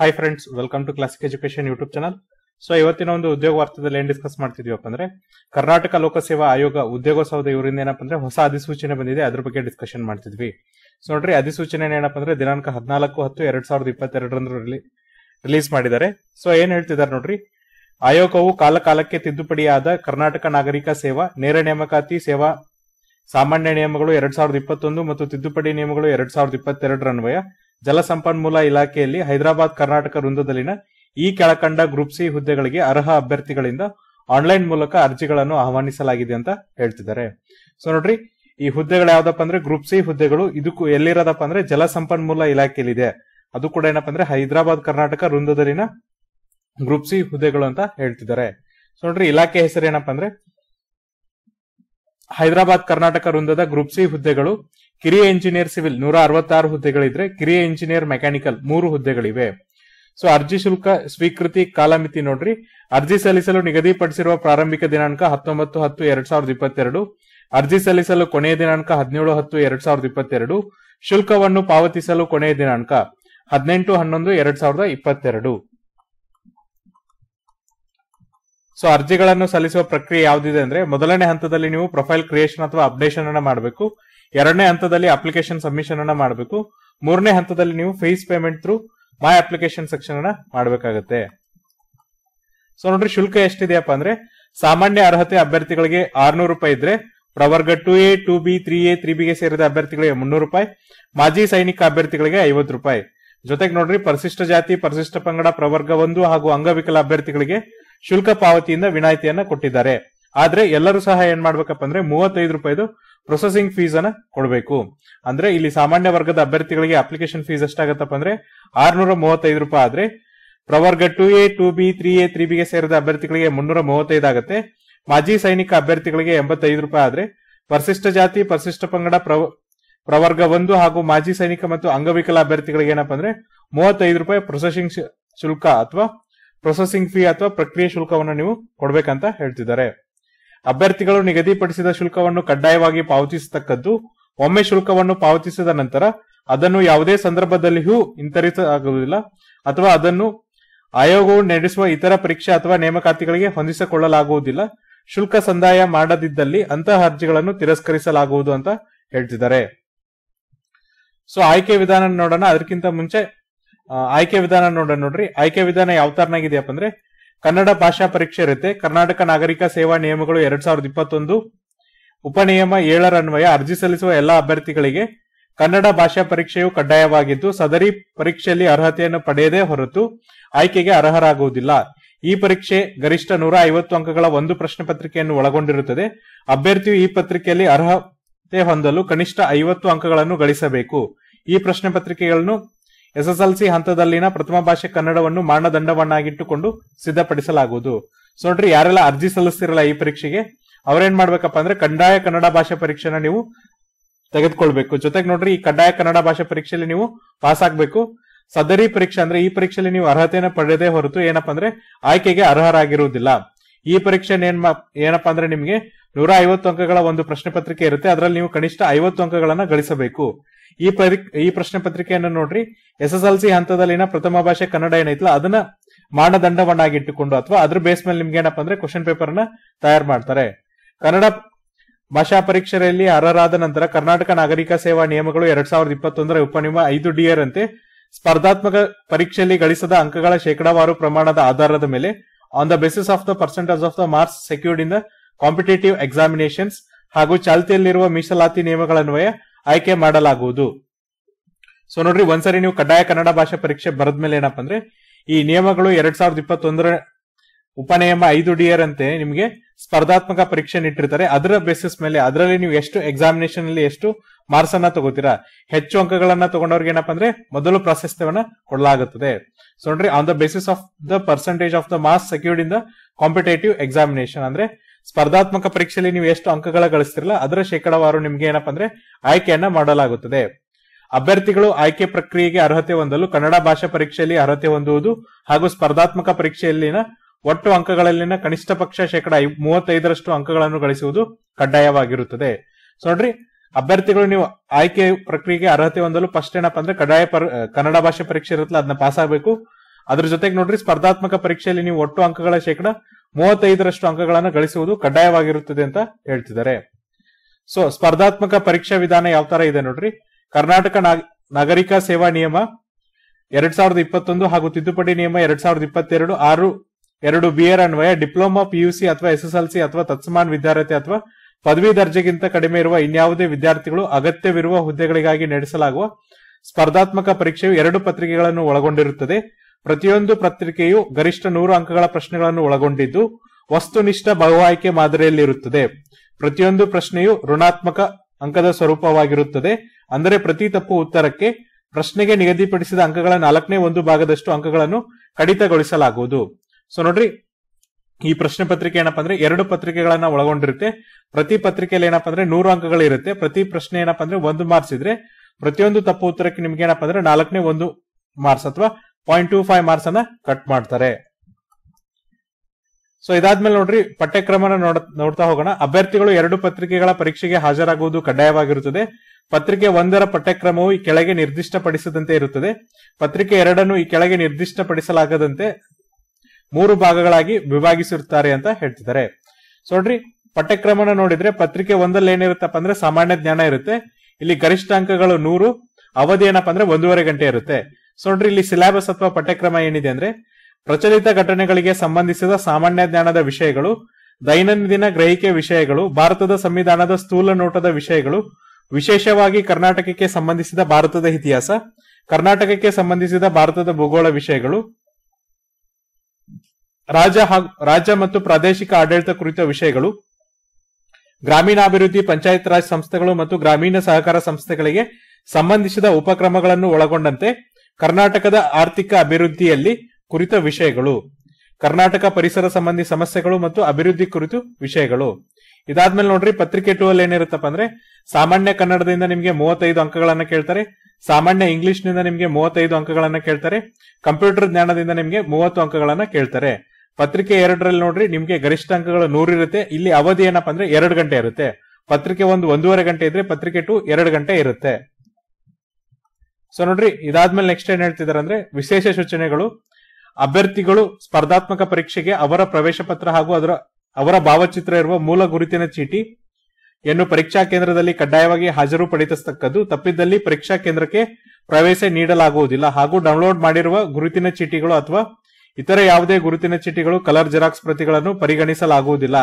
hi friends welcome to classic education YouTube channel so ಇವತ್ತಿನ ಒಂದು ಉದ್ಯೋಗ ವಾರ್ತದಲ್ಲಿ ಏನ್ ಡಿಸ್ಕಸ್ ಮಾಡ್ತಿದ್ವಿಪ್ಪ ಅಂದ್ರೆ ಕರ್ನಾಟಕ ಲೋಕಸೇವಾ ಆಯೋಗ ಉದ್ಯೋಗೋತ್ಸವದ ಇವರಿಂದ ಏನಪ್ಪ ಅಂದ್ರೆ ಹೊಸ ಅಧಿಸೂಚನೆ ಬಂದಿದೆ ಅದ್ರ ಬಗ್ಗೆ ಡಿಸ್ಕಷನ್ ಮಾಡ್ತಿದ್ವಿ ಸೊ ನೋಡ್ರಿ ಅಧಿಸೂಚನೆ ಏನಪ್ಪ ಅಂದ್ರೆ ದಿನಾಂಕ ಹದಿನಾಲ್ಕು ಹತ್ತು ಎರಡ್ ಸಾವಿರದ ಇಪ್ಪತ್ತೆರಡರಂದು ರಿಲೀಸ್ ಮಾಡಿದ್ದಾರೆ ಸೊ ಏನ್ ಹೇಳ್ತಿದ್ದಾರೆ ನೋಡ್ರಿ ಆಯೋಗವು ಕಾಲಕಾಲಕ್ಕೆ ತಿದ್ದುಪಡಿಯಾದ ಕರ್ನಾಟಕ ನಾಗರಿಕ ಸೇವಾ ನೇರ ನೇಮಕಾತಿ ಸೇವಾ ಸಾಮಾನ್ಯ ನಿಯಮಗಳು ಎರಡ್ ಸಾವಿರದ ಇಪ್ಪತ್ತೊಂದು ಮತ್ತು ತಿದ್ದುಪಡಿ ನಿಯಮಗಳು ಎರಡ್ ಸಾವಿರದ ಅನ್ವಯ ಜಲಸಂಪನ್ಮೂಲ ಇಲಾಖೆಯಲ್ಲಿ ಹೈದರಾಬಾದ್ ಕರ್ನಾಟಕ ವೃಂದದಲ್ಲಿನ ಈ ಕೆಳಕಂಡ ಗ್ರೂಪ್ ಸಿ ಹುದ್ದೆಗಳಿಗೆ ಅರ್ಹ ಅಭ್ಯರ್ಥಿಗಳಿಂದ ಆನ್ಲೈನ್ ಮೂಲಕ ಅರ್ಜಿಗಳನ್ನು ಆಹ್ವಾನಿಸಲಾಗಿದೆ ಅಂತ ಹೇಳ್ತಿದ್ದಾರೆ ಸೊ ನೋಡ್ರಿ ಈ ಹುದ್ದೆಗಳು ಯಾವ್ದಪ್ಪ ಅಂದ್ರೆ ಗ್ರೂಪ್ ಸಿ ಹುದ್ದೆಗಳು ಇದಕ್ಕೂ ಎಲ್ಲಿರೋದಪ್ಪ ಅಂದ್ರೆ ಜಲಸಂಪನ್ಮೂಲ ಇದೆ ಅದು ಕೂಡ ಏನಪ್ಪ ಅಂದ್ರೆ ಹೈದರಾಬಾದ್ ಕರ್ನಾಟಕ ವೃಂದದಲ್ಲಿನ ಗ್ರೂಪ್ ಸಿ ಹುದ್ದೆಗಳು ಅಂತ ಹೇಳ್ತಿದ್ದಾರೆ ಸೊ ನೋಡ್ರಿ ಇಲಾಖೆ ಹೆಸರು ಏನಪ್ಪ ಅಂದ್ರೆ ಹೈದರಾಬಾದ್ ಕರ್ನಾಟಕ ವೃಂದದ ಗ್ರೂಪ್ ಸಿ ಹುದ್ದೆಗಳು ಕಿರಿಯ ಇಂಜಿನಿಯರ್ ಸಿವಿಲ್ ನೂರ ಅರವತ್ತಾರು ಹುದ್ದೆಗಳಿದ್ರೆ ಕಿರಿಯ ಇಂಜಿನಿಯರ್ ಮೆಕ್ಯಾನಿಕಲ್ ಮೂರು ಹುದ್ದೆಗಳಿವೆ ಸೊ ಅರ್ಜಿ ಶುಲ್ಕ ಸ್ವೀಕೃತಿ ಕಾಲಮಿತಿ ನೋಡ್ರಿ ಅರ್ಜಿ ಸಲ್ಲಿಸಲು ನಿಗದಿಪಡಿಸಿರುವ ಪ್ರಾರಂಭಿಕ ದಿನಾಂಕ ಹತ್ತೊಂಬತ್ತು ಹತ್ತು ಎರಡ್ ಸಾವಿರದ ಇಪ್ಪತ್ತೆರಡು ಅರ್ಜಿ ಸಲ್ಲಿಸಲು ಕೊನೆಯ ದಿನಾಂಕ ಹದಿನೇಳು ಹತ್ತು ಎರಡ್ ಸಾವಿರದ ಇಪ್ಪತ್ತೆರಡು ಶುಲ್ಕವನ್ನು ಪಾವತಿಸಲು ಕೊನೆಯ ದಿನಾಂಕ ಹದಿನೆಂಟು ಹನ್ನೊಂದು ಎರಡ್ ಸಾವಿರದ ಇಪ್ಪತ್ತೆರಡು ಸೊ ಅರ್ಜಿಗಳನ್ನು ಸಲ್ಲಿಸುವ ಪ್ರಕ್ರಿಯೆ ಯಾವುದಿದೆ ಅಂದ್ರೆ ಮೊದಲನೇ ಹಂತದಲ್ಲಿ ನೀವು ಪ್ರೊಫೈಲ್ ಕ್ರಿಯೇಷನ್ ಅಥವಾ ಅಪ್ಡೇಷನ್ ಅನ್ನ ಮಾಡಬೇಕು ಎರಡನೇ ಹಂತದಲ್ಲಿ ಅಪ್ಲಿಕೇಶನ್ ಸಬ್ಮಿಷನ್ ಅನ್ನ ಮಾಡಬೇಕು ಮೂರನೇ ಹಂತದಲ್ಲಿ ನೀವು phase payment through my application section ಅನ್ನ ಮಾಡಬೇಕಾಗತ್ತೆ ಸೊ ನೋಡ್ರಿ ಶುಲ್ಕ ಎಷ್ಟಿದೆಯಪ್ಪ ಅಂದ್ರೆ ಸಾಮಾನ್ಯ ಅರ್ಹತೆ ಅಭ್ಯರ್ಥಿಗಳಿಗೆ ಆರ್ನೂರು ರೂಪಾಯಿ ಇದ್ರೆ ಪ್ರವರ್ಗ two A two B three A three ಬಿಗೆ ಸೇರಿದ ಅಭ್ಯರ್ಥಿಗಳಿಗೆ ಮುನ್ನೂರು ರೂಪಾಯಿ ಮಾಜಿ ಸೈನಿಕ ಅಭ್ಯರ್ಥಿಗಳಿಗೆ ಐವತ್ತು ರೂಪಾಯಿ ಜೊತೆಗೆ ನೋಡ್ರಿ ಪರಿಶಿಷ್ಟ ಜಾತಿ ಪರಿಶಿಷ್ಟ ಪಂಗಡ ಪ್ರವರ್ಗ ಒಂದು ಹಾಗೂ ಅಂಗವಿಕಲ ಅಭ್ಯರ್ಥಿಗಳಿಗೆ ಶುಲ್ಕ ಪಾವತಿಯಿಂದ ವಿನಾಯಿತಿಯನ್ನ ಕೊಟ್ಟಿದ್ದಾರೆ ಆದ್ರೆ ಎಲ್ಲರೂ ಸಹ ಏನ್ ಮಾಡ್ಬೇಕಪ್ಪ ಅಂದ್ರೆ ಮೂವತ್ತೈದು ರೂಪಾಯಿದು ಪ್ರೊಸೆಸಿಂಗ್ ಫೀಸ್ ಅನ್ನ ಕೊಡಬೇಕು ಅಂದ್ರೆ ಇಲ್ಲಿ ಸಾಮಾನ್ಯ ವರ್ಗದ ಅಭ್ಯರ್ಥಿಗಳಿಗೆ ಅಪ್ಲಿಕೇಶನ್ ಫೀಸ್ ಎಷ್ಟಾಗತ್ತಪ್ಪ ಅಂದ್ರೆ ಆರ್ನೂರ ಮೂವತ್ತೈದು ರೂಪಾಯಿ ಆದ್ರೆ ಪ್ರವರ್ಗ two A two B three A three ಬಿಗೆ ಸೇರಿದ ಅಭ್ಯರ್ಥಿಗಳಿಗೆ ಮುನ್ನೂರ ಮೂವತ್ತೈದು ಆಗುತ್ತೆ ಮಾಜಿ ಸೈನಿಕ ಅಭ್ಯರ್ಥಿಗಳಿಗೆ ಎಂಬತ್ತೈದು ರೂಪಾಯಿ ಆದ್ರೆ ಪರಿಶಿಷ್ಟ ಜಾತಿ ಪರಿಶಿಷ್ಟ ಪಂಗಡ ಪ್ರವರ್ಗ ಒಂದು ಹಾಗೂ ಮಾಜಿ ಸೈನಿಕ ಮತ್ತು ಅಂಗವಿಕಲ ಅಭ್ಯರ್ಥಿಗಳಿಗೆ ಏನಪ್ಪಾ ಅಂದ್ರೆ ಮೂವತ್ತೈದು ರೂಪಾಯಿ ಪ್ರೊಸೆಸಿಂಗ್ ಶುಲ್ಕ ಅಥವಾ ಪ್ರೊಸೆಸಿಂಗ್ ಫೀ ಅಥವಾ ಪ್ರಕ್ರಿಯೆ ಶುಲ್ಕವನ್ನು ನೀವು ಕೊಡಬೇಕಂತ ಹೇಳ್ತಿದ್ದಾರೆ ಅಭ್ಯರ್ಥಿಗಳು ನಿಗದಿಪಡಿಸಿದ ಶುಲ್ಕವನ್ನು ಕಡ್ಡಾಯವಾಗಿ ಪಾವತಿಸತಕ್ಕದ್ದು ಒಮ್ಮೆ ಶುಲ್ಕವನ್ನು ಪಾವತಿಸಿದ ನಂತರ ಅದನ್ನು ಯಾವುದೇ ಸಂದರ್ಭದಲ್ಲಿಯೂ ಹಿಂತರಿಸಲಾಗುವುದಿಲ್ಲ ಅಥವಾ ಅದನ್ನು ಆಯೋಗವು ನಡೆಸುವ ಇತರ ಪರೀಕ್ಷೆ ಅಥವಾ ನೇಮಕಾತಿಗಳಿಗೆ ಹೊಂದಿಸಿಕೊಳ್ಳಲಾಗುವುದಿಲ್ಲ ಶುಲ್ಕ ಸಂದಾಯ ಮಾಡದಿದ್ದಲ್ಲಿ ಅಂತಹ ಅರ್ಜಿಗಳನ್ನು ತಿರಸ್ಕರಿಸಲಾಗುವುದು ಅಂತ ಹೇಳ್ತಿದ್ದಾರೆ ಸೊ ಆಯ್ಕೆ ವಿಧಾನ ನೋಡೋಣ ಅದಕ್ಕಿಂತ ಮುಂಚೆ ಆಯ್ಕೆ ವಿಧಾನ ನೋಡೋಣ ನೋಡ್ರಿ ಆಯ್ಕೆ ವಿಧಾನ ಯಾವ ತರನಾಗಿದೆಯಪ್ಪ ಅಂದ್ರೆ ಕನ್ನಡ ಭಾಷಾ ಪರೀಕ್ಷೆ ಇರುತ್ತೆ ಕರ್ನಾಟಕ ನಾಗರಿಕ ಸೇವಾ ನಿಯಮಗಳು ಎರಡ್ ಸಾವಿರದ ಇಪ್ಪತ್ತೊಂದು ಉಪನಿಯಮ ಏಳರನ್ವಯ ಅರ್ಜಿ ಸಲ್ಲಿಸುವ ಎಲ್ಲಾ ಅಭ್ಯರ್ಥಿಗಳಿಗೆ ಕನ್ನಡ ಭಾಷಾ ಪರೀಕ್ಷೆಯು ಕಡ್ಡಾಯವಾಗಿದ್ದು ಸದರಿ ಪರೀಕ್ಷೆಯಲ್ಲಿ ಅರ್ಹತೆಯನ್ನು ಪಡೆಯದೇ ಹೊರತು ಆಯ್ಕೆಗೆ ಅರ್ಹರಾಗುವುದಿಲ್ಲ ಈ ಪರೀಕ್ಷೆ ಗರಿಷ್ಠ ನೂರ ಐವತ್ತು ಅಂಕಗಳ ಒಂದು ಪ್ರಶ್ನೆ ಪತ್ರಿಕೆಯನ್ನು ಒಳಗೊಂಡಿರುತ್ತದೆ ಅಭ್ಯರ್ಥಿಯು ಈ ಪತ್ರಿಕೆಯಲ್ಲಿ ಅರ್ಹತೆ ಹೊಂದಲು ಕನಿಷ್ಠ ಐವತ್ತು ಅಂಕಗಳನ್ನು ಗಳಿಸಬೇಕು ಈ ಪ್ರಶ್ನೆ ಪತ್ರಿಕೆಗಳನ್ನು ಎಸ್ಎಸ್ಎಲ್ಸಿ ಹಂತದಲ್ಲಿನ ಪ್ರಥಮ ಭಾಷೆ ಕನ್ನಡವನ್ನು ಮಾನದಂಡವನ್ನಾಗಿಟ್ಟುಕೊಂಡು ಸಿದ್ಧಪಡಿಸಲಾಗುವುದು ಸೊ ನೋಡ್ರಿ ಯಾರೆಲ್ಲ ಅರ್ಜಿ ಸಲ್ಲಿಸ್ತಿರಲ್ಲ ಈ ಪರೀಕ್ಷೆಗೆ ಅವರೇನ್ ಮಾಡ್ಬೇಕಪ್ಪ ಅಂದ್ರೆ ಕಡ್ಡಾಯ ಕನ್ನಡ ಭಾಷಾ ಪರೀಕ್ಷೆನ ನೀವು ತೆಗೆದುಕೊಳ್ಬೇಕು ಜೊತೆಗೆ ನೋಡ್ರಿ ಈ ಕಡ್ಡಾಯ ಕನ್ನಡ ಭಾಷಾ ಪರೀಕ್ಷೆಯಲ್ಲಿ ನೀವು ಪಾಸ್ ಆಗ್ಬೇಕು ಸದರಿ ಪರೀಕ್ಷೆ ಅಂದ್ರೆ ಈ ಪರೀಕ್ಷೆಯಲ್ಲಿ ನೀವು ಅರ್ಹತೆಯನ್ನು ಪಡೆಯದೇ ಹೊರತು ಏನಪ್ಪಾ ಅಂದ್ರೆ ಆಯ್ಕೆಗೆ ಅರ್ಹರಾಗಿರುವುದಿಲ್ಲ ಈ ಪರೀಕ್ಷೆ ಏನಪ್ಪ ಏನಪ್ಪಾ ಅಂದ್ರೆ ನಿಮಗೆ ನೂರ ಐವತ್ತು ಅಂಕಗಳ ಒಂದು ಪ್ರಶ್ನೆ ಪತ್ರಿಕೆ ಇರುತ್ತೆ ಅದರಲ್ಲಿ ನೀವು ಕನಿಷ್ಠ ಐವತ್ತು ಅಂಕಗಳನ್ನ ಗಳಿಸಬೇಕು ಈ ಪರಿ ಈ ಪ್ರಶ್ನೆ ಪತ್ರಿಕೆಯನ್ನ ನೋಡ್ರಿ ಎಸ್ ಎಸ್ ಎಲ್ ಸಿ ಹಂತದಲ್ಲಿನ ಪ್ರಥಮ ಭಾಷೆ ಕನ್ನಡ ಏನೈತಲ್ಲ ಅದನ್ನ ಮಾನದಂಡವನ್ನಾಗಿಟ್ಟುಕೊಂಡು ಅಥವಾ ಅದ್ರ ಬೇಸ್ ಮೇಲೆ ನಿಮ್ಗೆ ಏನಪ್ಪಾ ಅಂದ್ರೆ ಕ್ವಶನ್ ಪೇಪರ್ ನ ತಯಾರು ಮಾಡ್ತಾರೆ ಕನ್ನಡ ಭಾಷಾ ಪರೀಕ್ಷೆಯಲ್ಲಿ ಅರ್ಹರಾದ ನಂತರ ಕರ್ನಾಟಕ ನಾಗರಿಕ ಸೇವಾ ನಿಯಮಗಳು ಎರಡ್ ಸಾವಿರದ ಇಪ್ಪತ್ತೊಂದರ ಉಪನಿಯಮ ಐದು ಡಿಯರ್ ಅಂತೆ ಸ್ಪರ್ಧಾತ್ಮಕ ಪರೀಕ್ಷೆಯಲ್ಲಿ ಗಳಿಸಿದ ಅಂಕಗಳ ಶೇಕಡಾವಾರು ಪ್ರಮಾಣದ ಆಧಾರದ ಮೇಲೆ on the basis of the percentage of the marks secured in the competitive examinations ಹಾಗೂ ಚಾಲ್ತಿಯಲ್ಲಿರುವ ಮೀಸಲಾತಿ ನಿಯಮಗಳನ್ವಯ ಆಯ್ಕೆ ಮಾಡಲಾಗುವುದು ಸೊ ನೋಡ್ರಿ ಒಂದ್ಸರಿ ನೀವು ಕಡ್ಡಾಯ ಕನ್ನಡ ಭಾಷೆ ಪರೀಕ್ಷೆ ಮೇಲೆ ಏನಪ್ಪ ಅಂದ್ರೆ ಈ ನಿಯಮಗಳು ಎರಡ್ ಸಾವಿರದ ಇಪ್ಪತ್ತೊಂದರ ಉಪನಿಯಮ ಐದು ಡಿಯರ್ ಅಂತೆ ನಿಮಗೆ ಸ್ಪರ್ಧಾತ್ಮಕ ಪರೀಕ್ಷೆ ಇಟ್ಟಿರ್ತಾರೆ ಅದರ ಬೇಸಿಸ್ ಮೇಲೆ ಅದರಲ್ಲಿ ನೀವು ಎಷ್ಟು ಎಕ್ಸಾಮಿನೇಷನ್ ಅಲ್ಲಿ ಎಷ್ಟು ಮಾರ್ಕ್ಸ್ ಅನ್ನ ತಗೋತೀರಾ ಹೆಚ್ಚು ಅಂಕಗಳನ್ನ ತಗೊಂಡವ್ರಿಗೆ ಏನಪ್ಪ ಅಂದ್ರೆ ಮೊದಲು ಪ್ರಾಶಸ್ತ್ಯವನ್ನ ಕೊಡಲಾಗುತ್ತದೆ ಸೊ ನೋಡ್ರಿ on the basis of the percentage of the marks secured in the competitive examination ಅಂದ್ರೆ ಸ್ಪರ್ಧಾತ್ಮಕ ಪರೀಕ್ಷೆಯಲ್ಲಿ ನೀವು ಎಷ್ಟು ಅಂಕಗಳ ಗಳಿಸ್ತಿರಲ್ಲ ಅದರ ಶೇಕಡಾವಾರು ನಿಮ್ಗೆ ಏನಪ್ಪಾ ಅಂದ್ರೆ ಆಯ್ಕೆಯನ್ನ ಮಾಡಲಾಗುತ್ತದೆ ಅಭ್ಯರ್ಥಿಗಳು ಆಯ್ಕೆ ಪ್ರಕ್ರಿಯೆಗೆ ಅರ್ಹತೆ ಹೊಂದಲು ಕನ್ನಡ ಭಾಷಾ ಪರೀಕ್ಷೆಯಲ್ಲಿ ಅರ್ಹತೆ ಹೊಂದುವುದು ಹಾಗೂ ಸ್ಪರ್ಧಾತ್ಮಕ ಪರೀಕ್ಷೆಯಲ್ಲಿನ ಒಟ್ಟು ಅಂಕಗಳಲ್ಲಿನ ಕನಿಷ್ಠ ಪಕ್ಷ ಶೇಕಡ ಮೂವತ್ತೈದರಷ್ಟು ಅಂಕಗಳನ್ನು ಗಳಿಸುವುದು ಕಡ್ಡಾಯವಾಗಿರುತ್ತದೆ ಸೊ ನೋಡ್ರಿ ಅಭ್ಯರ್ಥಿಗಳು ನೀವು ಆಯ್ಕೆ ಪ್ರಕ್ರಿಯೆಗೆ ಅರ್ಹತೆ ಹೊಂದಲು ಫಸ್ಟ್ ಏನಪ್ಪಾ ಅಂದ್ರೆ ಕಡ್ಡಾಯ ಕನ್ನಡ ಭಾಷೆ ಪರೀಕ್ಷೆ ಇರುತ್ತಲ್ಲ ಅದನ್ನ ಪಾಸ್ ಆಗಬೇಕು ಅದ್ರ ಜೊತೆಗೆ ನೋಡ್ರಿ ಸ್ಪರ್ಧಾತ್ಮಕ ಪರೀಕ್ಷೆಯಲ್ಲಿ ನೀವು ಒಟ್ಟು ಅಂಕಗಳ ಶೇಕಡ ಮೂವತ್ತೈದರಷ್ಟು ಅಂಕಗಳನ್ನು ಗಳಿಸುವುದು ಕಡ್ಡಾಯವಾಗಿರುತ್ತದೆ ಅಂತ ಹೇಳ್ತಿದ್ದಾರೆ ಸೊ ಸ್ಪರ್ಧಾತ್ಮಕ ಪರೀಕ್ಷಾ ವಿಧಾನ ಯಾವ ತರ ಇದೆ ನೋಡ್ರಿ ಕರ್ನಾಟಕ ನಾಗರಿಕ ಸೇವಾ ನಿಯಮ ಎರಡ್ ಸಾವಿರದ ಇಪ್ಪತ್ತೊಂದು ಹಾಗೂ ತಿದ್ದುಪಡಿ ನಿಯಮ ಎರಡ್ ಸಾವಿರದ ಇಪ್ಪತ್ತೆರಡು ಆರು ಎರಡು ಬಿಎರ್ ಅನ್ವಯ ಡಿಪ್ಲೊಮಾ ಪಿಯುಸಿ ಅಥವಾ ಎಸ್ಎಸ್ಎಲ್ಸಿ ಅಥವಾ ತತ್ಸಮಾನ್ ವಿದ್ಯಾರ್ಥಿ ಅಥವಾ ಪದವಿ ದರ್ಜೆಗಿಂತ ಕಡಿಮೆ ಇರುವ ಇನ್ಯಾವುದೇ ವಿದ್ಯಾರ್ಥಿಗಳು ಅಗತ್ಯವಿರುವ ಹುದ್ದೆಗಳಿಗಾಗಿ ನಡೆಸಲಾಗುವ ಸ್ಪರ್ಧಾತ್ಮಕ ಪರೀಕ್ಷೆಯು ಎರಡು ಪತ್ರಿಕೆಗಳನ್ನು ಒಳಗೊಂಡಿರುತ್ತದೆ ಪ್ರತಿಯೊಂದು ಪತ್ರಿಕೆಯು ಗರಿಷ್ಠ ನೂರು ಅಂಕಗಳ ಪ್ರಶ್ನೆಗಳನ್ನು ಒಳಗೊಂಡಿದ್ದು ವಸ್ತುನಿಷ್ಠ ಆಯ್ಕೆ ಮಾದರಿಯಲ್ಲಿರುತ್ತದೆ ಪ್ರತಿಯೊಂದು ಪ್ರಶ್ನೆಯು ಋಣಾತ್ಮಕ ಅಂಕದ ಸ್ವರೂಪವಾಗಿರುತ್ತದೆ ಅಂದರೆ ಪ್ರತಿ ತಪ್ಪು ಉತ್ತರಕ್ಕೆ ಪ್ರಶ್ನೆಗೆ ನಿಗದಿಪಡಿಸಿದ ಅಂಕಗಳ ನಾಲ್ಕನೇ ಒಂದು ಭಾಗದಷ್ಟು ಅಂಕಗಳನ್ನು ಕಡಿತಗೊಳಿಸಲಾಗುವುದು ಸೊ ನೋಡ್ರಿ ಈ ಪ್ರಶ್ನೆ ಪತ್ರಿಕೆ ಏನಪ್ಪ ಅಂದ್ರೆ ಎರಡು ಪತ್ರಿಕೆಗಳನ್ನ ಒಳಗೊಂಡಿರುತ್ತೆ ಪ್ರತಿ ಪತ್ರಿಕೆಯಲ್ಲಿ ಏನಪ್ಪಾ ಅಂದ್ರೆ ನೂರು ಅಂಕಗಳು ಇರುತ್ತೆ ಪ್ರತಿ ಪ್ರಶ್ನೆ ಏನಪ್ಪಾ ಅಂದ್ರೆ ಒಂದು ಮಾರ್ಕ್ಸ್ ಇದ್ರೆ ಪ್ರತಿಯೊಂದು ತಪ್ಪು ಉತ್ತರಕ್ಕೆ ನಿಮ್ಗೆ ಏನಪ್ಪಾ ಅಂದ್ರೆ ನಾಲ್ಕನೇ ಒಂದು ಮಾರ್ಕ್ಸ್ ಅಥವಾ ಪಾಯಿಂಟ್ ಟೂ ಫೈವ್ ಮಾರ್ಕ್ಸ್ ಅನ್ನ ಕಟ್ ಮಾಡ್ತಾರೆ ಸೊ ಇದಾದ್ಮೇಲೆ ನೋಡ್ರಿ ಪಠ್ಯಕ್ರಮ ನೋಡ್ತಾ ಹೋಗೋಣ ಅಭ್ಯರ್ಥಿಗಳು ಎರಡು ಪತ್ರಿಕೆಗಳ ಪರೀಕ್ಷೆಗೆ ಹಾಜರಾಗುವುದು ಕಡ್ಡಾಯವಾಗಿರುತ್ತದೆ ಪತ್ರಿಕೆ ಒಂದರ ಪಠ್ಯಕ್ರಮವು ಈ ಕೆಳಗೆ ನಿರ್ದಿಷ್ಟಪಡಿಸದಂತೆ ಇರುತ್ತದೆ ಪತ್ರಿಕೆ ಎರಡನ್ನು ಈ ಕೆಳಗೆ ನಿರ್ದಿಷ್ಟಪಡಿಸಲಾಗದಂತೆ ಮೂರು ಭಾಗಗಳಾಗಿ ವಿಭಾಗಿಸಿರುತ್ತಾರೆ ಅಂತ ಹೇಳ್ತಿದ್ದಾರೆ ಸೊ ನೋಡ್ರಿ ಪಠ್ಯಕ್ರಮ ನೋಡಿದ್ರೆ ಪತ್ರಿಕೆ ಒಂದಲ್ಲಿ ಏನಿರುತ್ತಪ್ಪ ಅಂದ್ರೆ ಸಾಮಾನ್ಯ ಜ್ಞಾನ ಇರುತ್ತೆ ಇಲ್ಲಿ ಗರಿಷ್ಠ ಅಂಕಗಳು ನೂರು ಅವಧಿ ಏನಪ್ಪಾ ಅಂದ್ರೆ ಒಂದೂವರೆ ಗಂಟೆ ಇರುತ್ತೆ ಸೊ ನೋಡ್ರಿ ಇಲ್ಲಿ ಸಿಲೆಬಸ್ ಅಥವಾ ಪಠ್ಯಕ್ರಮ ಏನಿದೆ ಅಂದ್ರೆ ಪ್ರಚಲಿತ ಘಟನೆಗಳಿಗೆ ಸಂಬಂಧಿಸಿದ ಸಾಮಾನ್ಯ ಜ್ಞಾನದ ವಿಷಯಗಳು ದೈನಂದಿನ ಗ್ರಹಿಕೆ ವಿಷಯಗಳು ಭಾರತದ ಸಂವಿಧಾನದ ಸ್ಥೂಲ ನೋಟದ ವಿಷಯಗಳು ವಿಶೇಷವಾಗಿ ಕರ್ನಾಟಕಕ್ಕೆ ಸಂಬಂಧಿಸಿದ ಭಾರತದ ಇತಿಹಾಸ ಕರ್ನಾಟಕಕ್ಕೆ ಸಂಬಂಧಿಸಿದ ಭಾರತದ ಭೂಗೋಳ ವಿಷಯಗಳು ರಾಜ್ಯ ಹಾಗೂ ರಾಜ್ಯ ಮತ್ತು ಪ್ರಾದೇಶಿಕ ಆಡಳಿತ ಕುರಿತ ವಿಷಯಗಳು ಗ್ರಾಮೀಣಾಭಿವೃದ್ಧಿ ಪಂಚಾಯತ್ ರಾಜ್ ಸಂಸ್ಥೆಗಳು ಮತ್ತು ಗ್ರಾಮೀಣ ಸಹಕಾರ ಸಂಸ್ಥೆಗಳಿಗೆ ಸಂಬಂಧಿಸಿದ ಉಪಕ್ರಮಗಳನ್ನು ಒಳಗೊಂಡಂತೆ ಕರ್ನಾಟಕದ ಆರ್ಥಿಕ ಅಭಿವೃದ್ಧಿಯಲ್ಲಿ ಕುರಿತ ವಿಷಯಗಳು ಕರ್ನಾಟಕ ಪರಿಸರ ಸಂಬಂಧಿ ಸಮಸ್ಯೆಗಳು ಮತ್ತು ಅಭಿವೃದ್ಧಿ ಕುರಿತು ವಿಷಯಗಳು ಇದಾದ್ಮೇಲೆ ನೋಡ್ರಿ ಪತ್ರಿಕೆ ಟೂ ಅಲ್ಲಿ ಏನಿರುತ್ತಪ್ಪ ಅಂದ್ರೆ ಸಾಮಾನ್ಯ ಕನ್ನಡದಿಂದ ನಿಮಗೆ ಮೂವತ್ತೈದು ಅಂಕಗಳನ್ನ ಕೇಳ್ತಾರೆ ಸಾಮಾನ್ಯ ಇಂಗ್ಲಿಷ್ ನಿಂದ ನಿಮಗೆ ಮೂವತ್ತೈದು ಅಂಕಗಳನ್ನ ಕೇಳ್ತಾರೆ ಕಂಪ್ಯೂಟರ್ ಜ್ಞಾನದಿಂದ ನಿಮಗೆ ಮೂವತ್ತು ಅಂಕಗಳನ್ನ ಕೇಳ್ತಾರೆ ಪತ್ರಿಕೆ ಎರಡರಲ್ಲಿ ನೋಡ್ರಿ ನಿಮಗೆ ಗರಿಷ್ಠ ಅಂಕಗಳು ನೂರು ಇರುತ್ತೆ ಇಲ್ಲಿ ಅವಧಿ ಏನಪ್ಪಾ ಅಂದ್ರೆ ಎರಡು ಗಂಟೆ ಇರುತ್ತೆ ಪತ್ರಿಕೆ ಒಂದು ಒಂದೂವರೆ ಗಂಟೆ ಇದ್ರೆ ಪತ್ರಿಕೆ ಟು ಎರಡು ಗಂಟೆ ಇರುತ್ತೆ ಸೊ ನೋಡ್ರಿ ಇದಾದ್ಮೇಲೆ ನೆಕ್ಸ್ಟ್ ಏನ್ ಹೇಳ್ತಿದಾರೆ ಅಂದ್ರೆ ವಿಶೇಷ ಸೂಚನೆಗಳು ಅಭ್ಯರ್ಥಿಗಳು ಸ್ಪರ್ಧಾತ್ಮಕ ಪರೀಕ್ಷೆಗೆ ಅವರ ಪ್ರವೇಶ ಪತ್ರ ಹಾಗೂ ಅದರ ಅವರ ಭಾವಚಿತ್ರ ಇರುವ ಮೂಲ ಗುರುತಿನ ಚೀಟಿ ಯನ್ನು ಪರೀಕ್ಷಾ ಕೇಂದ್ರದಲ್ಲಿ ಕಡ್ಡಾಯವಾಗಿ ಹಾಜರು ಪಡಿತಕ್ಕದ್ದು ತಪ್ಪಿದ್ದಲ್ಲಿ ಪರೀಕ್ಷಾ ಕೇಂದ್ರಕ್ಕೆ ಪ್ರವೇಶ ನೀಡಲಾಗುವುದಿಲ್ಲ ಹಾಗೂ ಡೌನ್ಲೋಡ್ ಮಾಡಿರುವ ಗುರುತಿನ ಚೀಟಿಗಳು ಅಥವಾ ಇತರ ಯಾವುದೇ ಗುರುತಿನ ಚೀಟಿಗಳು ಕಲರ್ ಜೆರಾಕ್ಸ್ ಪ್ರತಿಗಳನ್ನು ಪರಿಗಣಿಸಲಾಗುವುದಿಲ್ಲ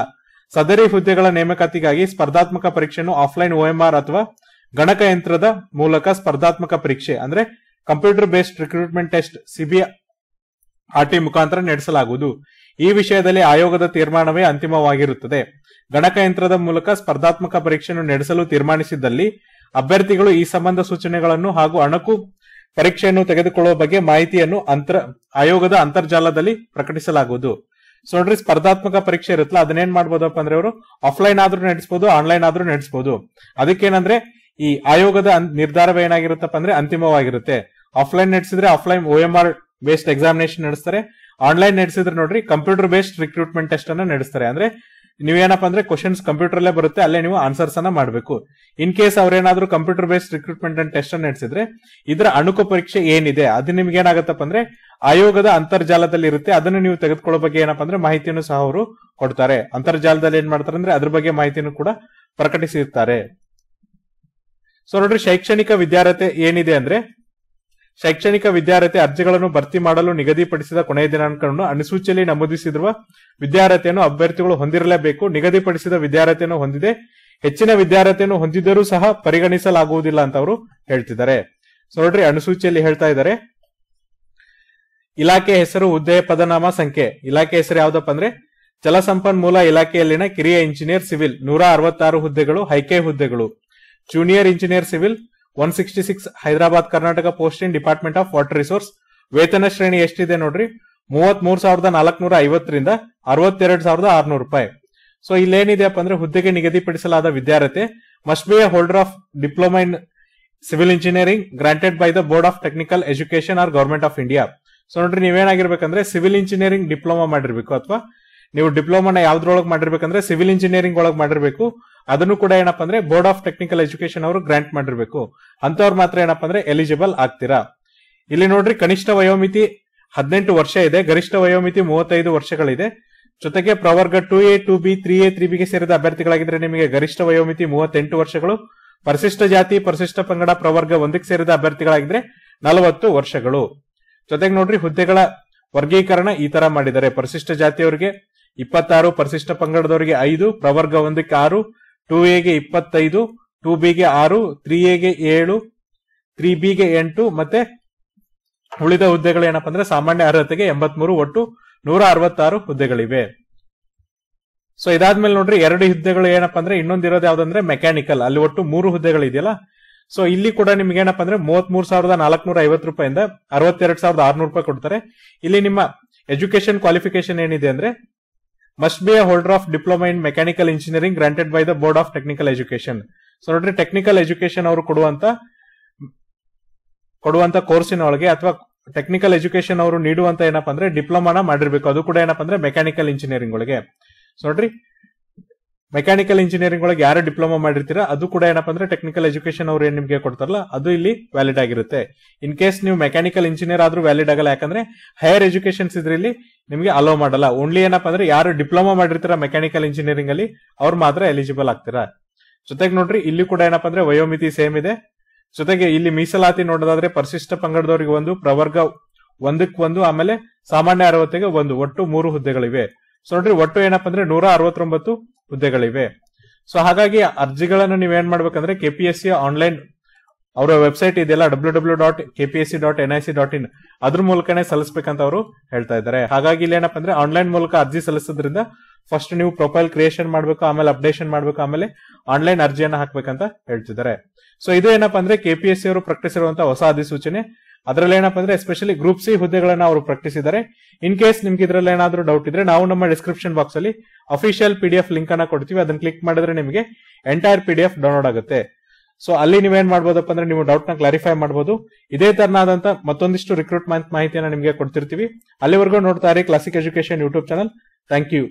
ಸದರಿ ಹುದ್ದೆಗಳ ನೇಮಕಾತಿಗಾಗಿ ಸ್ಪರ್ಧಾತ್ಮಕ ಪರೀಕ್ಷೆಯನ್ನು ಆಫ್ಲೈನ್ ಓಎಂಆರ್ ಅಥವಾ ಗಣಕಯಂತ್ರದ ಮೂಲಕ ಸ್ಪರ್ಧಾತ್ಮಕ ಪರೀಕ್ಷೆ ಅಂದ್ರೆ computer based recruitment test C B R T ಮುಖಾಂತರ ನಡೆಸಲಾಗುವುದು ಈ ವಿಷಯದಲ್ಲಿ ಆಯೋಗದ ತೀರ್ಮಾನವೇ ಅಂತಿಮವಾಗಿರುತ್ತದೆ ಗಣಕಯಂತ್ರದ ಮೂಲಕ ಸ್ಪರ್ಧಾತ್ಮಕ ಪರೀಕ್ಷೆಯನ್ನು ನಡೆಸಲು ತೀರ್ಮಾನಿಸಿದ್ದಲ್ಲಿ ಅಭ್ಯರ್ಥಿಗಳು ಈ ಸಂಬಂಧ ಸೂಚನೆಗಳನ್ನು ಹಾಗೂ ಅಣಕು ಪರೀಕ್ಷೆಯನ್ನು ತೆಗೆದುಕೊಳ್ಳುವ ಬಗ್ಗೆ ಮಾಹಿತಿಯನ್ನು ಅಂತರ ಆಯೋಗದ ಅಂತರ್ಜಾಲದಲ್ಲಿ ಪ್ರಕಟಿಸಲಾಗುವುದು ಸೊ ನೋಡ್ರಿ ಸ್ಪರ್ಧಾತ್ಮಕ ಪರೀಕ್ಷೆ ಇರುತ್ತಲ್ಲ ಅದನ್ನೇನ್ ಮಾಡ್ಬೋದಪ್ಪ ಅಂದ್ರೆ ಅವರು ಆಫ್ಲೈನ್ ಆದ್ರೂ ನಡೆಸಬಹುದು ಆನ್ಲೈನ್ ಆದ್ರೂ ನಡೆಸಬಹುದು ಅದಕ್ಕೇನಂದ್ರೆ ಈ ಆಯೋಗದ ಏನಾಗಿರುತ್ತಪ್ಪ ಅಂದ್ರೆ ಅಂತಿಮವಾಗಿರುತ್ತೆ ಆಫ್ಲೈನ್ ನಡೆಸಿದ್ರೆ offline O M R based examination ನಡೆಸ್ತಾರೆ ಆನ್ಲೈನ್ ನಡೆಸಿದ್ರೆ ನೋಡ್ರಿ ಕಂಪ್ಯೂಟರ್ ಬೇಸ್ಡ್ ರಿಕ್ರೂಟ್ಮೆಂಟ್ ಟೆಸ್ಟ್ ಅನ್ನ ನಡೆಸ್ತಾರೆ ಅಂದ್ರೆ ನೀವೇನಪ್ಪ ಅಂದ್ರೆ ಕ್ವಶನ್ಸ್ ಕಂಪ್ಯೂಟರ್ ಅಲ್ಲೇ ಬರುತ್ತೆ ಅಲ್ಲೇ ನೀವು ಆನ್ಸರ್ಸ್ ಅನ್ನ ಮಾಡಬೇಕು ಇನ್ ಕೇಸ್ ಅವ್ರೇನಾದ್ರೂ computer based recruitment and test ಅನ್ನ ನಡೆಸಿದ್ರೆ ಇದರ ಅಣುಕು ಪರೀಕ್ಷೆ ಏನಿದೆ ಅದು ನಿಮ್ಗೆ ಏನಾಗತ್ತಪ್ಪ ಅಂದ್ರೆ ಆಯೋಗದ ಅಂತರ್ಜಾಲದಲ್ಲಿ ಇರುತ್ತೆ ಅದನ್ನು ನೀವು ತೆಗೆದುಕೊಳ್ಳೋ ಬಗ್ಗೆ ಏನಪ್ಪ ಅಂದ್ರೆ ಮಾಹಿತಿಯನ್ನು ಸಹ ಅವರು ಕೊಡ್ತಾರೆ ಅಂತರ್ಜಾಲದಲ್ಲಿ ಏನ್ ಮಾಡ್ತಾರೆ ಅಂದ್ರೆ ಅದ್ರ ಬಗ್ಗೆ ಮಾಹಿತಿಯನ್ನು ಕೂಡ ಪ್ರಕಟಿಸಿರ್ತಾರೆ ಸೊ ನೋಡ್ರಿ ಶೈಕ್ಷಣಿಕ ವಿದ್ಯಾರ್ಥಿ ಏನಿದೆ ಅಂದ್ರೆ ಶೈಕ್ಷಣಿಕ ವಿದ್ಯಾರ್ಥಿ ಅರ್ಜಿಗಳನ್ನು ಭರ್ತಿ ಮಾಡಲು ನಿಗದಿಪಡಿಸಿದ ಕೊನೆಯ ದಿನಾಂಕವನ್ನು ಅನುಸೂಚಿಯಲ್ಲಿ ನಮೂದಿಸಿರುವ ವಿದ್ಯಾರ್ಥಿಯನ್ನು ಅಭ್ಯರ್ಥಿಗಳು ಹೊಂದಿರಲೇಬೇಕು ನಿಗದಿಪಡಿಸಿದ ವಿದ್ಯಾರ್ಥಿಯನ್ನು ಹೊಂದಿದೆ ಹೆಚ್ಚಿನ ವಿದ್ಯಾರ್ಥಿಯನ್ನು ಹೊಂದಿದ್ದರೂ ಸಹ ಪರಿಗಣಿಸಲಾಗುವುದಿಲ್ಲ ಅಂತ ಅವರು ಹೇಳ್ತಿದ್ದಾರೆ ಸೊ ನೋಡ್ರಿ ಅನುಸೂಚಿಯಲ್ಲಿ ಹೇಳ್ತಾ ಇದ್ದಾರೆ ಇಲಾಖೆ ಹೆಸರು ಹುದ್ದೆಯ ಪದನಾಮ ಸಂಖ್ಯೆ ಇಲಾಖೆ ಹೆಸರು ಯಾವ್ದಪ್ಪ ಅಂದ್ರೆ ಜಲಸಂಪನ್ಮೂಲ ಇಲಾಖೆಯಲ್ಲಿನ ಕಿರಿಯ ಇಂಜಿನಿಯರ್ ಸಿವಿಲ್ ನೂರ ಅರವತ್ತಾರು ಹುದ್ದೆಗಳು ಹೈಕೆ ಹುದ್ದೆಗಳು junior engineer civil one sixty six Hyderabad Karnataka post in department of water resource ವೇತನ ಶ್ರೇಣಿ ಎಷ್ಟಿದೆ ನೋಡ್ರಿ ಮೂವತ್ ಸಾವಿರದ ನಾಲ್ಕನೂರ ಐವತ್ತರಿಂದ ಅರವತ್ತೆರಡು ಸಾವಿರದ ಆರ್ನೂರು ರೂಪಾಯಿ ಸೊ ಇಲ್ಲೇನಿದೆಯಪ್ಪ ಅಂದ್ರೆ ಹುದ್ದೆಗೆ ನಿಗದಿಪಡಿಸಲಾದ ವಿದ್ಯಾರ್ಥಿ must be a holder of diploma in civil engineering granted by the board of technical education or government of India so ನೋಡ್ರಿ ನೀವೇನಾಗಿರ್ಬೇಕಂದ್ರೆ ಸಿವಿಲ್ ಇಂಜಿನಿಯರಿಂಗ್ ಡಿಪ್ಲೊಮಾ ಮಾಡಿರ್ಬೇಕು ಅಥವಾ ನೀವು ಡಿಪ್ಲೊಮಾನ ಯಾವ್ದ್ರೊಳಗೆ ಮಾಡಿರ್ಬೇಕಂದ್ರೆ ಸಿವಿಲ್ ಇಂಜಿನಿಯರಿಂಗ್ ಒಳಗೆ ಮಾಡಿರ್ಬೇಕು ಅದನ್ನು ಕೂಡ ಏನಪ್ಪ ಅಂದ್ರೆ ಬೋರ್ಡ್ ಆಫ್ ಟೆಕ್ನಿಕಲ್ ಎಜುಕೇಶನ್ ಅವರು ಗ್ರಾಂಟ್ ಮಾಡಿರ್ಬೇಕು ಅಂತವ್ರು ಮಾತ್ರ ಏನಪ್ಪ ಅಂದ್ರೆ ಎಲಿಜಿಬಲ್ ಆಗ್ತೀರಾ ಇಲ್ಲಿ ನೋಡ್ರಿ ಕನಿಷ್ಠ ವಯೋಮಿತಿ ಹದಿನೆಂಟು ವರ್ಷ ಇದೆ ಗರಿಷ್ಠ ವಯೋಮಿತಿ ಮೂವತ್ತೈದು ವರ್ಷಗಳಿದೆ ಜೊತೆಗೆ ಪ್ರವರ್ಗ two A two B three A three ಬಿಗೆ ಸೇರಿದ ಅಭ್ಯರ್ಥಿಗಳಾಗಿದ್ರೆ ನಿಮಗೆ ಗರಿಷ್ಠ ವಯೋಮಿತಿ ಮೂವತ್ತೆಂಟು ವರ್ಷಗಳು ಪರಿಶಿಷ್ಟ ಜಾತಿ ಪರಿಶಿಷ್ಟ ಪಂಗಡ ಪ್ರವರ್ಗ ಒಂದಕ್ಕೆ ಸೇರಿದ ಅಭ್ಯರ್ಥಿಗಳಾಗಿದ್ರೆ ನಲವತ್ತು ವರ್ಷಗಳು ಜೊತೆಗೆ ನೋಡ್ರಿ ಹುದ್ದೆಗಳ ವರ್ಗೀಕರಣ ಈ ತರ ಮಾಡಿದ್ದಾರೆ ಪರಿಶಿಷ್ಟ ಜಾತಿಯವರಿಗೆ ಇಪ್ಪತ್ತಾರು ಪರಿಶಿಷ್ಟ ಪಂಗಡದವರಿಗೆ ಐದು ಪ್ರವರ್ಗ ಒಂದಕ್ಕೆ ಆರು ಟೂ ಎಗೆ ಇಪ್ಪತ್ತೈದು ಟೂ ಬಿಗೆ ಆರು ತ್ರೀ ಎಗೆ ಏಳು ತ್ರೀ ಬಿಗೆ ಎಂಟು ಮತ್ತೆ ಉಳಿದ ಹುದ್ದೆಗಳು ಏನಪ್ಪಾ ಅಂದ್ರೆ ಸಾಮಾನ್ಯ ಅರ್ಹತೆಗೆ ಎಂಬತ್ಮೂರು ಒಟ್ಟು ನೂರ ಅರವತ್ತಾರು ಹುದ್ದೆಗಳಿವೆ ಸೊ ಇದಾದ್ಮೇಲೆ ನೋಡ್ರಿ ಎರಡು ಹುದ್ದೆಗಳು ಏನಪ್ಪಾ ಅಂದ್ರೆ ಇನ್ನೊಂದಿರೋದು ಯಾವ್ದಂದ್ರೆ ಮೆಕ್ಯಾನಿಕಲ್ ಅಲ್ಲಿ ಒಟ್ಟು ಮೂರು ಹುದ್ದೆಗಳಿದೆಯಲ್ಲ ಸೊ ಇಲ್ಲಿ ಕೂಡ ನಿಮ್ಗೆ ಏನಪ್ಪಾ ಅಂದ್ರೆ ಮೂವತ್ ಸಾವಿರದ ನಾಲ್ಕನೂರ ಐವತ್ತು ರೂಪಾಯಿಂದ ಅರವತ್ತೆರಡು ಸಾವಿರದ ಆರ್ನೂರು ರೂಪಾಯಿ ಕೊಡ್ತಾರೆ ಇಲ್ಲಿ ನಿಮ್ಮ ಎಜುಕೇಶನ್ ಕ್ವಾಲಿಫಿಕೇಶನ್ ಏನಿದೆ ಅಂದ್ರೆ must be a holder of diploma in mechanical engineering granted by the board of technical education so ನೋಡ್ರಿ ಟೆಕ್ನಿಕಲ್ ಎಜುಕೇಶನ್ ಅವರು ಕೊಡುವಂತ ಕೊಡುವಂತ ಕೋರ್ಸಿನ ಒಳಗೆ ಅಥವಾ ಟೆಕ್ನಿಕಲ್ ಎಜುಕೇಶನ್ ಅವರು ನೀಡುವಂತ ಏನಪ್ಪ ಅಂದ್ರೆ ಡಿಪ್ಲೊಮಾನ ಮಾಡಿರ್ಬೇಕು ಅದು ಕೂಡ ಏನಪ್ಪ ಅಂದ್ರೆ ಮೆಕ್ಯಾನಿಕಲ್ ಇಂಜಿನಿಯರಿಂಗ್ ಒಳಗೆ ಸೊ ನೋಡ್ರಿ ಮೆಕ್ಯಾನಿಕಲ್ ಇಂಜಿನಿಯರಿಂಗ್ ಒಳಗೆ ಯಾರು ಡಿಪ್ಲೊಮಾ ಮಾಡಿರ್ತೀರಾ ಅದು ಕೂಡ ಏನಪ್ಪ ಅಂದ್ರೆ ಟೆಕ್ನಿಕಲ್ ಎಜುಕೇಶನ್ ಅವ್ರು ಏನ್ ನಿಮಗೆ ಕೊಡ್ತಾರಲ್ಲ ಅದು ಇಲ್ಲಿ ವ್ಯಾಲಿಡ್ ಆಗಿರುತ್ತೆ ಇನ್ ಕೇಸ್ ನೀವು ಮೆಕ್ಯಾನಿಕಲ್ ಇಂಜಿನಿಯರ್ ಆದ್ರೂ ವ್ಯಾಲಿಡ್ ಆಗಲ್ಲ ಯಾಕಂದ್ರೆ ಹೈಯರ್ ಎಜುಕೇಶನ್ಸ್ ಇದ್ರಲ್ಲಿ ನಿಮಗೆ ಅಲೋ ಮಾಡಲ್ಲ ಓನ್ಲಿ ಏನಪ್ಪ ಅಂದ್ರೆ ಯಾರು ಡಿಪ್ಲೊಮಾ ಮಾಡಿರ್ತೀರಾ ಮೆಕ್ಯಾನಿಕಲ್ ಇಂಜಿನಿಯರಿಂಗ್ ಅಲ್ಲಿ ಅವ್ರು ಮಾತ್ರ ಎಲಿಜಿಬಲ್ ಆಗ್ತೀರಾ ಜೊತೆಗೆ ನೋಡ್ರಿ ಇಲ್ಲಿ ಕೂಡ ಏನಪ್ಪ ಅಂದ್ರೆ ವಯೋಮಿತಿ ಸೇಮ್ ಇದೆ ಜೊತೆಗೆ ಇಲ್ಲಿ ಮೀಸಲಾತಿ ನೋಡೋದಾದ್ರೆ ಪರಿಶಿಷ್ಟ ಪಂಗಡದವರಿಗೆ ಒಂದು ಪ್ರವರ್ಗ ಒಂದಕ್ಕೆ ಒಂದು ಆಮೇಲೆ ಸಾಮಾನ್ಯ ಅರವತ್ತಿಗೆ ಒಂದು ಒಟ್ಟು ಮೂರು ಹುದ್ದೆಗಳಿವೆ ಸೊ ನೋಡ್ರಿ ಒಟ್ಟು ಏನಪ್ಪ ಅಂದ್ರೆ ನೂರ ಅರವತ್ತೊಂಬತ್ತು ಹುದ್ದೆಗಳಿವೆ ಸೊ ಹಾಗಾಗಿ ಅರ್ಜಿಗಳನ್ನು ನೀವೇನ್ ಮಾಡ್ಬೇಕಂದ್ರೆ ಕೆಪಿಎಸ್ಸಿ ಸಿ ಆನ್ಲೈನ್ ಅವರ ವೆಬ್ಸೈಟ್ ಇದೆಯಲ್ಲ W W dot KPS C dot N I C dot in ಅದ್ರ ಮೂಲಕನೇ ಸಲ್ಲಿಸಬೇಕಂತ ಅವರು ಹೇಳ್ತಾ ಇದ್ದಾರೆ ಹಾಗಾಗಿ ಇಲ್ಲಿ ಏನಪ್ಪ ಅಂದ್ರೆ ಆನ್ಲೈನ್ ಮೂಲಕ ಅರ್ಜಿ ಸಲ್ಲಿಸೋದ್ರಿಂದ ಫಸ್ಟ್ ನೀವು ಪ್ರೊಫೈಲ್ ಕ್ರಿಯೇಷನ್ ಮಾಡಬೇಕು ಆಮೇಲೆ ಅಪ್ಡೇಷನ್ ಮಾಡಬೇಕು ಆಮೇಲೆ ಆನ್ಲೈನ್ ಅರ್ಜಿಯನ್ನು ಹಾಕ್ಬೇಕಂತ ಹೇಳ್ತಿದ್ದಾರೆ ಸೊ ಇದು ಏನಪ್ಪ ಅಂದ್ರೆ ಕೆಪಿಎಸ್ ಸಿ ಅವರು ಪ್ರಕಟಿಸಿರುವಂತಹ ಹೊಸ ಅಧಿಸೂಚನೆ ಅದರಲ್ಲಿ ಏನಪ್ಪ ಅಂದ್ರೆ ಎಸ್ಪೆಷಲಿ ಗ್ರೂಪ್ ಸಿ ಹುದ್ದೆಗಳನ್ನ ಅವರು ಪ್ರಕಟಿಸಿದ್ದಾರೆ ಇನ್ ಕೇಸ್ ನಿಮ್ಗೆ ಇದರಲ್ಲಿ ಏನಾದರೂ ಡೌಟ್ ಇದ್ರೆ ನಾವು ನಮ್ಮ ಡಿಸ್ಕ್ರಿಪ್ಷನ್ ಬಾಕ್ಸ್ ಅಲ್ಲಿ ಅಫಿಷಿಯಲ್ ಪಿಡಿಎಫ್ ಲಿಂಕ್ ಅನ್ನ ಕೊಡ್ತೀವಿ ಅದನ್ನ ಕ್ಲಿಕ್ ಮಾಡಿದ್ರೆ ನಿಮಗೆ ಎಂಟೈರ್ ಪಿಡಿಎಫ್ ಡೌನ್ಲೋಡ್ ಆಗುತ್ತೆ ಸೊ ಅಲ್ಲಿ ನೀವೇನ್ ಮಾಡ್ಬೋದಪ್ಪ ಅಂದ್ರೆ ನೀವು ಡೌಟ್ ನ ಕ್ಲಾರಿಫೈ ಮಾಡಬಹುದು ಇದೇ ತರನಾದಂತ ಮತ್ತೊಂದಿಷ್ಟು ರಿಕ್ರೂಟ್ಮೆಂಟ್ ಮಾಹಿತಿಯನ್ನು ನಿಮಗೆ ಕೊಡ್ತಿರ್ತೀವಿ ಅಲ್ಲಿವರೆಗೂ ನೋಡ್ತಾ ಇರಿ Classic education YouTube channel thank you